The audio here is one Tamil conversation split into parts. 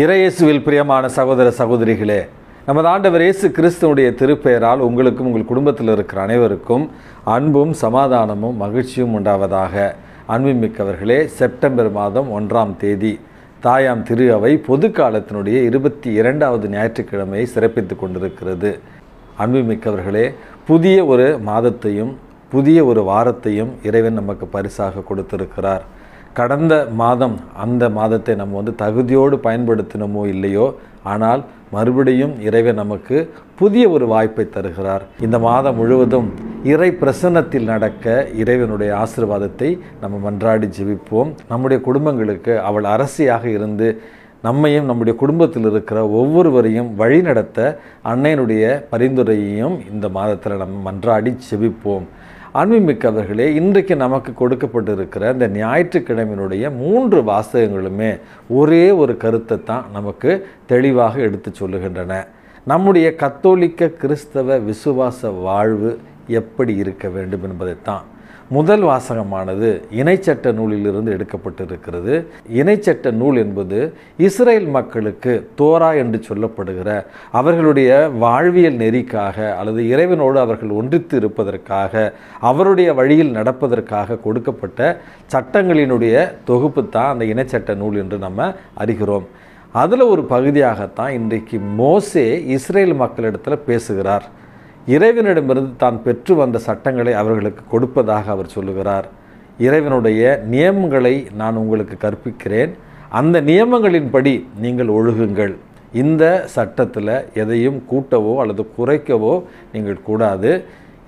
இறையேசுவில் பிரியமான சகோதர சகோதரிகளே நமது ஆண்டவர் இயேசு கிறிஸ்தனுடைய திருப்பெயரால் உங்களுக்கும் உங்கள் குடும்பத்தில் இருக்கிற அனைவருக்கும் அன்பும் சமாதானமும் மகிழ்ச்சியும் உண்டாவதாக அன்புமிக்கவர்களே செப்டம்பர் மாதம் ஒன்றாம் தேதி தாயாம் திரு அவை பொது காலத்தினுடைய இருபத்தி இரண்டாவது ஞாயிற்றுக்கிழமையை சிறப்பித்து கொண்டிருக்கிறது அன்புமிக்கவர்களே புதிய ஒரு மாதத்தையும் புதிய ஒரு வாரத்தையும் இறைவன் நமக்கு பரிசாக கொடுத்திருக்கிறார் கடந்த மாதம் அந்த மாதத்தை நம்ம வந்து தகுதியோடு பயன்படுத்தினோமோ இல்லையோ ஆனால் மறுபடியும் இறைவன் நமக்கு புதிய ஒரு வாய்ப்பை தருகிறார் இந்த மாதம் முழுவதும் இறை பிரசன்னத்தில் நடக்க இறைவனுடைய ஆசிர்வாதத்தை நம்ம மன்றாடி ஜெபிப்போம் நம்முடைய குடும்பங்களுக்கு அவள் அரசியாக இருந்து நம்மையும் நம்முடைய குடும்பத்தில் இருக்கிற ஒவ்வொருவரையும் வழிநடத்த அன்னையனுடைய பரிந்துரையையும் இந்த மாதத்தில் நம்ம மன்றாடி செபிப்போம் அன்புமிக்கவர்களே இன்றைக்கு நமக்கு கொடுக்கப்பட்டிருக்கிற இந்த ஞாயிற்றுக்கிழமையினுடைய மூன்று வாசகங்களுமே ஒரே ஒரு கருத்தை தான் நமக்கு தெளிவாக எடுத்து சொல்லுகின்றன நம்முடைய கத்தோலிக்க கிறிஸ்தவ விசுவாச வாழ்வு எப்படி இருக்க வேண்டும் என்பதைத்தான் முதல் வாசகமானது இணைச்சட்ட நூலிலிருந்து எடுக்கப்பட்டிருக்கிறது இணைச்சட்ட நூல் என்பது இஸ்ரேல் மக்களுக்கு தோரா என்று சொல்லப்படுகிற அவர்களுடைய வாழ்வியல் நெறிக்காக அல்லது இறைவனோடு அவர்கள் ஒன்றித்து இருப்பதற்காக அவருடைய வழியில் நடப்பதற்காக கொடுக்கப்பட்ட சட்டங்களினுடைய தொகுப்பு தான் அந்த இணைச்சட்ட நூல் என்று நம்ம அறிகிறோம் அதில் ஒரு பகுதியாகத்தான் இன்றைக்கு மோசே இஸ்ரேல் மக்களிடத்தில் பேசுகிறார் இறைவனிடமிருந்து தான் பெற்று வந்த சட்டங்களை அவர்களுக்கு கொடுப்பதாக அவர் சொல்லுகிறார் இறைவனுடைய நியமங்களை நான் உங்களுக்கு கற்பிக்கிறேன் அந்த நியமங்களின்படி நீங்கள் ஒழுகுங்கள் இந்த சட்டத்தில் எதையும் கூட்டவோ அல்லது குறைக்கவோ நீங்கள் கூடாது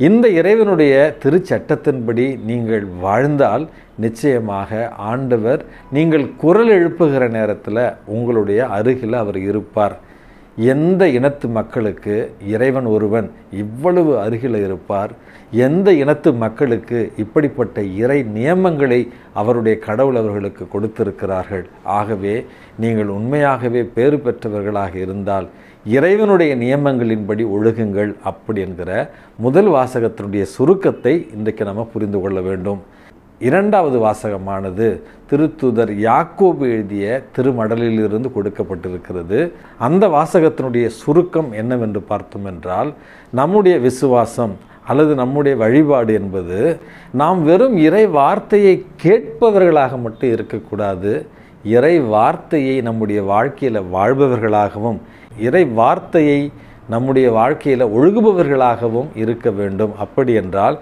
இந்த இறைவனுடைய திருச்சட்டத்தின்படி நீங்கள் வாழ்ந்தால் நிச்சயமாக ஆண்டவர் நீங்கள் குரல் எழுப்புகிற நேரத்தில் உங்களுடைய அருகில் அவர் இருப்பார் எந்த இனத்து மக்களுக்கு இறைவன் ஒருவன் இவ்வளவு அருகில் இருப்பார் எந்த இனத்து மக்களுக்கு இப்படிப்பட்ட இறை நியமங்களை அவருடைய கடவுள் அவர்களுக்கு கொடுத்திருக்கிறார்கள் ஆகவே நீங்கள் உண்மையாகவே பேறு பெற்றவர்களாக இருந்தால் இறைவனுடைய நியமங்களின்படி ஒழுகுங்கள் அப்படி என்கிற முதல் வாசகத்தினுடைய சுருக்கத்தை இன்றைக்கு நம்ம புரிந்து கொள்ள வேண்டும் இரண்டாவது வாசகமானது திருத்துதர் யாக்கோபு எழுதிய திருமடலிலிருந்து கொடுக்கப்பட்டிருக்கிறது அந்த வாசகத்தினுடைய சுருக்கம் என்னவென்று பார்த்தோம் என்றால் நம்முடைய விசுவாசம் அல்லது நம்முடைய வழிபாடு என்பது நாம் வெறும் இறை வார்த்தையை கேட்பவர்களாக மட்டும் இருக்கக்கூடாது இறை வார்த்தையை நம்முடைய வாழ்க்கையில் வாழ்பவர்களாகவும் இறை வார்த்தையை நம்முடைய வாழ்க்கையில் ஒழுகுபவர்களாகவும் இருக்க வேண்டும் அப்படி என்றால்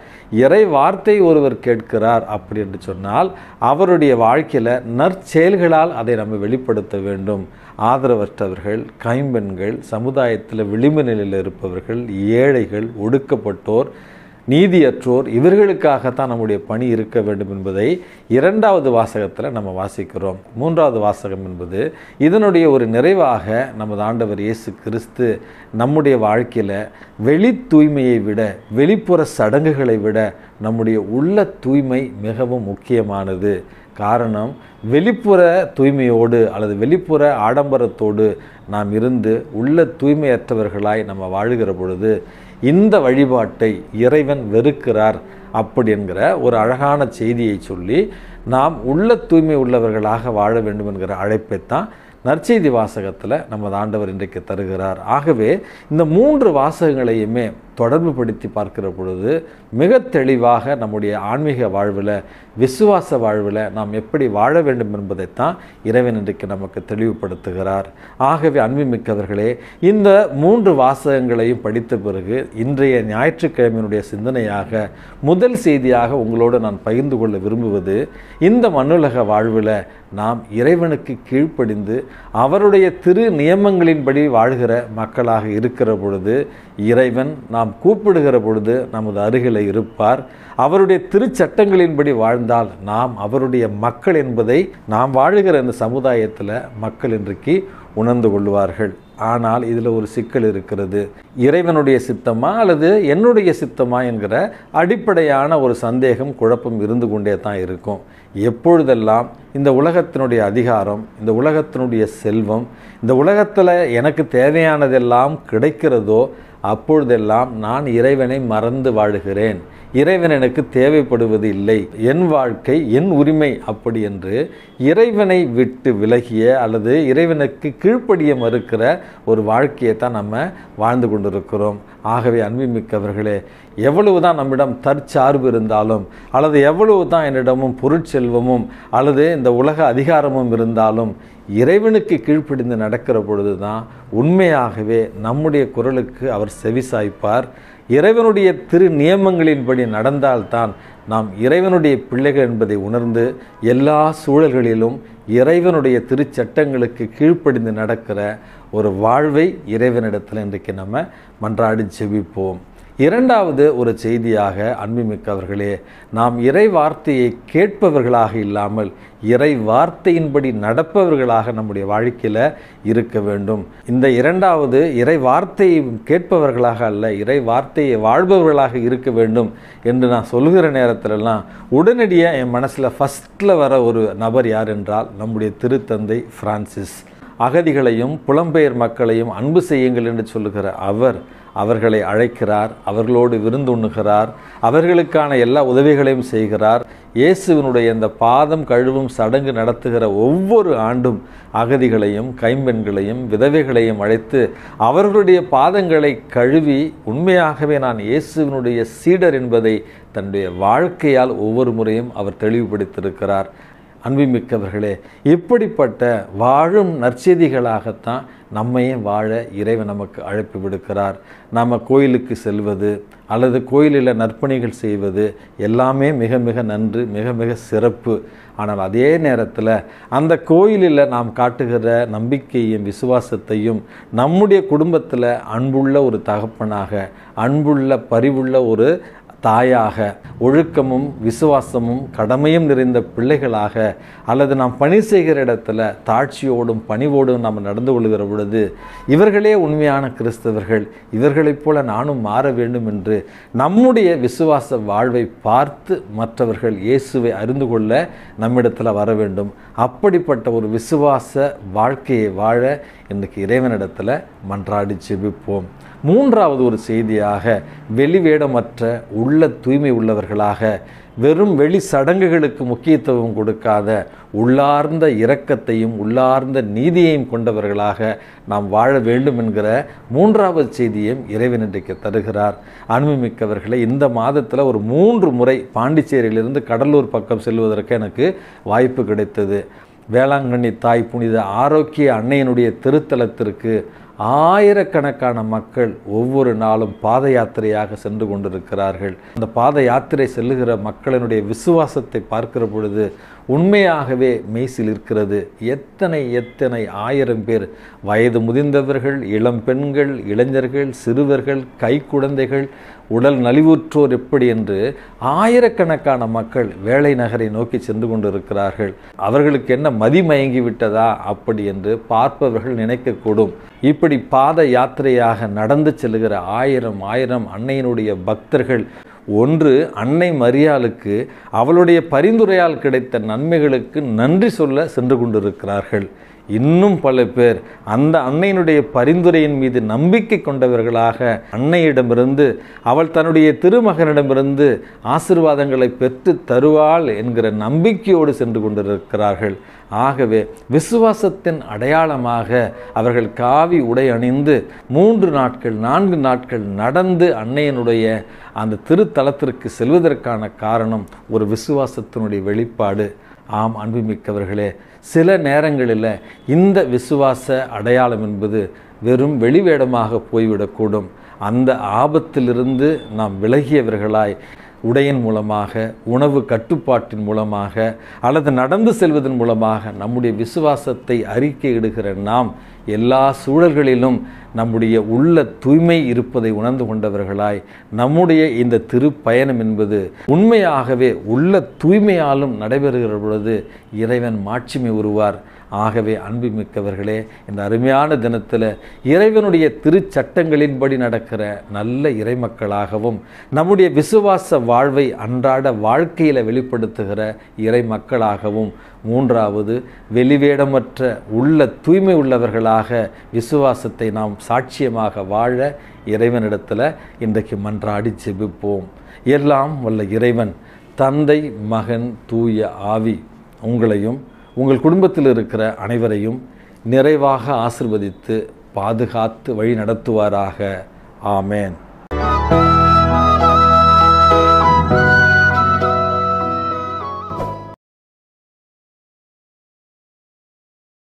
இறை வார்த்தை ஒருவர் கேட்கிறார் அப்படி என்று சொன்னால் அவருடைய வாழ்க்கையில் நற்செயல்களால் அதை நம்ம வெளிப்படுத்த வேண்டும் ஆதரவற்றவர்கள் கைம்பெண்கள் சமுதாயத்தில் விளிம்பு நிலையில் இருப்பவர்கள் ஏழைகள் ஒடுக்கப்பட்டோர் நீதியற்றோர் இவர்களுக்காகத்தான் நம்முடைய பணி இருக்க வேண்டும் என்பதை இரண்டாவது வாசகத்தில் நம்ம வாசிக்கிறோம் மூன்றாவது வாசகம் என்பது இதனுடைய ஒரு நிறைவாக நமது ஆண்டவர் இயேசு கிறிஸ்து நம்முடைய வாழ்க்கையில் வெளி தூய்மையை விட வெளிப்புற சடங்குகளை விட நம்முடைய உள்ள தூய்மை மிகவும் முக்கியமானது காரணம் வெளிப்புற தூய்மையோடு அல்லது வெளிப்புற ஆடம்பரத்தோடு நாம் இருந்து உள்ள தூய்மையற்றவர்களாய் நம்ம வாழுகிற பொழுது இந்த வழிபாட்டை இறைவன் வெறுக்கிறார் அப்படி என்கிற ஒரு அழகான செய்தியை சொல்லி நாம் உள்ள தூய்மை உள்ளவர்களாக வாழ வேண்டும் என்கிற அழைப்பைத்தான் நற்செய்தி வாசகத்தில் நமது ஆண்டவர் இன்றைக்கு தருகிறார் ஆகவே இந்த மூன்று வாசகங்களையுமே தொடர்பு படுத்தி பார்க்கிற பொழுது மிக தெளிவாக நம்முடைய ஆன்மீக வாழ்வில் விசுவாச வாழ்வில் நாம் எப்படி வாழ வேண்டும் என்பதைத்தான் இறைவன் இன்றைக்கு நமக்கு தெளிவுபடுத்துகிறார் ஆகவே அன்புமிக்கவர்களே இந்த மூன்று வாசகங்களையும் படித்த பிறகு இன்றைய ஞாயிற்றுக்கிழமையினுடைய சிந்தனையாக முதல் செய்தியாக உங்களோடு நான் பகிர்ந்து கொள்ள விரும்புவது இந்த மண்ணுலக வாழ்வில் நாம் இறைவனுக்கு கீழ்ப்படிந்து அவருடைய திரு நியமங்களின்படி வாழ்கிற மக்களாக இருக்கிற பொழுது இறைவன் நாம் நாம் கூப்பிடுகிற பொழுது நமது அருகில் இருப்பார் அவருடைய திருச்சட்டங்களின்படி வாழ்ந்தால் நாம் அவருடைய மக்கள் என்பதை நாம் வாழுகிற இந்த சமுதாயத்தில் மக்கள் இன்றைக்கு உணர்ந்து கொள்வார்கள் ஆனால் இதில் ஒரு சிக்கல் இருக்கிறது இறைவனுடைய சித்தமா அல்லது என்னுடைய சித்தமா என்கிற அடிப்படையான ஒரு சந்தேகம் குழப்பம் இருந்து கொண்டே தான் இருக்கும் எப்பொழுதெல்லாம் இந்த உலகத்தினுடைய அதிகாரம் இந்த உலகத்தினுடைய செல்வம் இந்த உலகத்தில் எனக்கு தேவையானதெல்லாம் கிடைக்கிறதோ அப்பொழுதெல்லாம் நான் இறைவனை மறந்து வாழுகிறேன் இறைவன் எனக்கு தேவைப்படுவது இல்லை என் வாழ்க்கை என் உரிமை அப்படி என்று இறைவனை விட்டு விலகிய அல்லது இறைவனுக்கு கீழ்ப்படிய மறுக்கிற ஒரு வாழ்க்கையை தான் நம்ம வாழ்ந்து கொண்டிருக்கிறோம் ஆகவே அன்புமிக்கவர்களே எவ்வளவு தான் நம்மிடம் தற்சார்பு இருந்தாலும் அல்லது எவ்வளவு தான் என்னிடமும் பொருட்செல்வமும் அல்லது இந்த உலக அதிகாரமும் இருந்தாலும் இறைவனுக்கு கீழ்ப்பிடிந்து நடக்கிற பொழுது தான் உண்மையாகவே நம்முடைய குரலுக்கு அவர் செவிசாய்ப்பார் இறைவனுடைய திரு நியமங்களின்படி நடந்தால்தான் நாம் இறைவனுடைய பிள்ளைகள் என்பதை உணர்ந்து எல்லா சூழல்களிலும் இறைவனுடைய திருச்சட்டங்களுக்கு கீழ்ப்படிந்து நடக்கிற ஒரு வாழ்வை இறைவனிடத்தில் இன்றைக்கு நம்ம மன்றாடி செவிப்போம் இரண்டாவது ஒரு செய்தியாக அன்புமிக்கவர்களே நாம் இறை வார்த்தையை கேட்பவர்களாக இல்லாமல் இறை வார்த்தையின்படி நடப்பவர்களாக நம்முடைய வாழ்க்கையில் இருக்க வேண்டும் இந்த இரண்டாவது இறை வார்த்தையை கேட்பவர்களாக அல்ல இறை வார்த்தையை வாழ்பவர்களாக இருக்க வேண்டும் என்று நான் சொல்கிற நேரத்திலலாம் உடனடியாக என் மனசில் ஃபஸ்ட்டில் வர ஒரு நபர் யார் என்றால் நம்முடைய திருத்தந்தை ஃப்ரான்சிஸ் அகதிகளையும் புலம்பெயர் மக்களையும் அன்பு செய்யுங்கள் என்று சொல்லுகிற அவர் அவர்களை அழைக்கிறார் அவர்களோடு விருந்துண்ணுகிறார் அவர்களுக்கான எல்லா உதவிகளையும் செய்கிறார் இயேசுவினுடைய இந்த பாதம் கழுவும் சடங்கு நடத்துகிற ஒவ்வொரு ஆண்டும் அகதிகளையும் கைம்பெண்களையும் விதவைகளையும் அழைத்து அவர்களுடைய பாதங்களை கழுவி உண்மையாகவே நான் இயேசுவினுடைய சீடர் என்பதை தன்னுடைய வாழ்க்கையால் ஒவ்வொரு முறையும் அவர் தெளிவுபடுத்தியிருக்கிறார் அன்புமிக்கவர்களே இப்படிப்பட்ட வாழும் நற்செய்திகளாகத்தான் நம்மையும் வாழ இறைவன் நமக்கு அழைப்பு விடுக்கிறார் நாம் கோயிலுக்கு செல்வது அல்லது கோயிலில் நற்பணிகள் செய்வது எல்லாமே மிக மிக நன்று மிக மிக சிறப்பு ஆனால் அதே நேரத்தில் அந்த கோயிலில் நாம் காட்டுகிற நம்பிக்கையும் விசுவாசத்தையும் நம்முடைய குடும்பத்தில் அன்புள்ள ஒரு தகப்பனாக அன்புள்ள பரிவுள்ள ஒரு தாயாக ஒழுக்கமும் விசுவாசமும் கடமையும் நிறைந்த பிள்ளைகளாக அல்லது நாம் பணி செய்கிற இடத்துல தாழ்ச்சியோடும் பணிவோடும் நாம் நடந்து கொள்கிற பொழுது இவர்களே உண்மையான கிறிஸ்தவர்கள் இவர்களைப் போல நானும் மாற வேண்டும் என்று நம்முடைய விசுவாச வாழ்வை பார்த்து மற்றவர்கள் இயேசுவை அறிந்து கொள்ள நம்மிடத்தில் வர வேண்டும் அப்படிப்பட்ட ஒரு விசுவாச வாழ்க்கையை வாழ இன்றைக்கு இறைவனிடத்தில் மன்றாடி செபிப்போம் மூன்றாவது ஒரு செய்தியாக வெளிவேடமற்ற உள்ள தூய்மை உள்ளவர்களாக வெறும் வெளி சடங்குகளுக்கு முக்கியத்துவம் கொடுக்காத உள்ளார்ந்த இரக்கத்தையும் உள்ளார்ந்த நீதியையும் கொண்டவர்களாக நாம் வாழ வேண்டும் என்கிற மூன்றாவது செய்தியையும் இறைவன் இன்றைக்கு தருகிறார் அன்புமிக்கவர்களை இந்த மாதத்தில் ஒரு மூன்று முறை பாண்டிச்சேரியிலிருந்து கடலூர் பக்கம் செல்வதற்கு எனக்கு வாய்ப்பு கிடைத்தது வேளாங்கண்ணி தாய் புனித ஆரோக்கிய அன்னையனுடைய திருத்தலத்திற்கு ஆயிரக்கணக்கான மக்கள் ஒவ்வொரு நாளும் பாத யாத்திரையாக சென்று கொண்டிருக்கிறார்கள் அந்த பாத யாத்திரை செல்லுகிற மக்களினுடைய விசுவாசத்தை பார்க்கிற பொழுது உண்மையாகவே மெய்சில் இருக்கிறது எத்தனை எத்தனை ஆயிரம் பேர் வயது முதிர்ந்தவர்கள் இளம் பெண்கள் இளைஞர்கள் சிறுவர்கள் கைக்குழந்தைகள் உடல் நலிவுற்றோர் எப்படி என்று ஆயிரக்கணக்கான மக்கள் வேலை நகரை நோக்கி சென்று கொண்டிருக்கிறார்கள் அவர்களுக்கு என்ன மதிமயங்கி விட்டதா அப்படி என்று பார்ப்பவர்கள் நினைக்கக்கூடும் இப்படி இப்படி பாத யாத்திரையாக நடந்து செல்கிற ஆயிரம் ஆயிரம் அன்னையினுடைய பக்தர்கள் ஒன்று அன்னை மரியாளுக்கு அவளுடைய பரிந்துரையால் கிடைத்த நன்மைகளுக்கு நன்றி சொல்ல சென்று கொண்டிருக்கிறார்கள் இன்னும் பல பேர் அந்த அன்னையினுடைய பரிந்துரையின் மீது நம்பிக்கை கொண்டவர்களாக அன்னையிடமிருந்து அவள் தன்னுடைய திருமகனிடமிருந்து ஆசிர்வாதங்களை பெற்று தருவாள் என்கிற நம்பிக்கையோடு சென்று கொண்டிருக்கிறார்கள் ஆகவே விசுவாசத்தின் அடையாளமாக அவர்கள் காவி உடை அணிந்து மூன்று நாட்கள் நான்கு நாட்கள் நடந்து அன்னையனுடைய அந்த திருத்தலத்திற்கு செல்வதற்கான காரணம் ஒரு விசுவாசத்தினுடைய வெளிப்பாடு ஆம் அன்புமிக்கவர்களே சில நேரங்களில் இந்த விசுவாச அடையாளம் என்பது வெறும் வெளிவேடமாக போய்விடக்கூடும் அந்த ஆபத்திலிருந்து நாம் விலகியவர்களாய் உடையின் மூலமாக உணவு கட்டுப்பாட்டின் மூலமாக அல்லது நடந்து செல்வதன் மூலமாக நம்முடைய விசுவாசத்தை அறிக்கையிடுகிற நாம் எல்லா சூழல்களிலும் நம்முடைய உள்ள தூய்மை இருப்பதை உணர்ந்து கொண்டவர்களாய் நம்முடைய இந்த திருப்பயணம் என்பது உண்மையாகவே உள்ள தூய்மையாலும் நடைபெறுகிற பொழுது இறைவன் மாட்சிமை உருவார் ஆகவே அன்பு மிக்கவர்களே இந்த அருமையான தினத்தில் இறைவனுடைய திருச்சட்டங்களின்படி நடக்கிற நல்ல இறைமக்களாகவும் நம்முடைய விசுவாச வாழ்வை அன்றாட வாழ்க்கையில் வெளிப்படுத்துகிற இறைமக்களாகவும் மூன்றாவது வெளிவேடமற்ற உள்ள தூய்மை உள்ளவர்களாக விசுவாசத்தை நாம் சாட்சியமாக வாழ இறைவனிடத்தில் இன்றைக்கு மன்றாடி செபிப்போம் எல்லாம் வல்ல இறைவன் தந்தை மகன் தூய ஆவி உங்களையும் உங்கள் குடும்பத்தில் இருக்கிற அனைவரையும் நிறைவாக ஆசிர்வதித்து பாதுகாத்து வழி நடத்துவாராக ஆமேன்